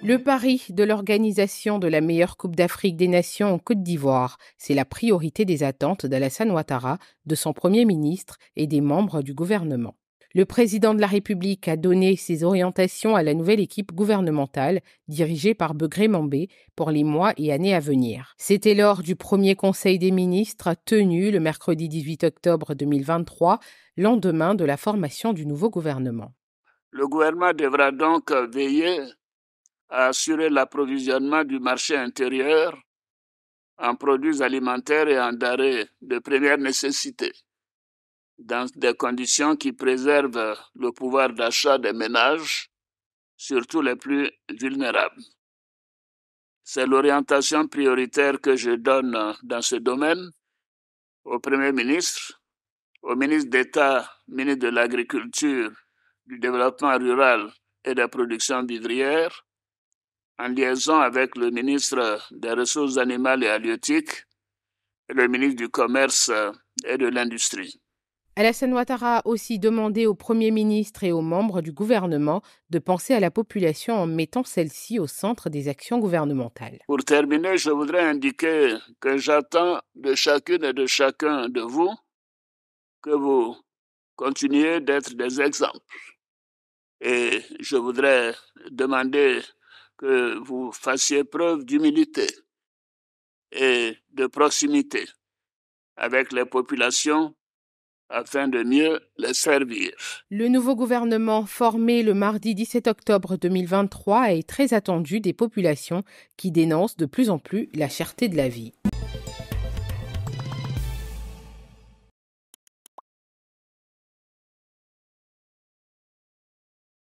Le pari de l'organisation de la meilleure Coupe d'Afrique des Nations en Côte d'Ivoire, c'est la priorité des attentes d'Alassane Ouattara, de son Premier ministre et des membres du gouvernement. Le président de la République a donné ses orientations à la nouvelle équipe gouvernementale dirigée par Begré Mambé pour les mois et années à venir. C'était lors du premier Conseil des ministres tenu le mercredi 18 octobre 2023, lendemain de la formation du nouveau gouvernement. Le gouvernement devra donc veiller à assurer l'approvisionnement du marché intérieur en produits alimentaires et en denrées de première nécessité, dans des conditions qui préservent le pouvoir d'achat des ménages, surtout les plus vulnérables. C'est l'orientation prioritaire que je donne dans ce domaine au Premier ministre, au ministre d'État, ministre de l'Agriculture, du Développement rural et de la production vivrière, en liaison avec le ministre des Ressources animales et halieutiques et le ministre du Commerce euh, et de l'Industrie. Alassane Ouattara a aussi demandé au Premier ministre et aux membres du gouvernement de penser à la population en mettant celle-ci au centre des actions gouvernementales. Pour terminer, je voudrais indiquer que j'attends de chacune et de chacun de vous que vous continuez d'être des exemples. Et je voudrais demander que vous fassiez preuve d'humilité et de proximité avec les populations afin de mieux les servir. Le nouveau gouvernement formé le mardi 17 octobre 2023 est très attendu des populations qui dénoncent de plus en plus la cherté de la vie.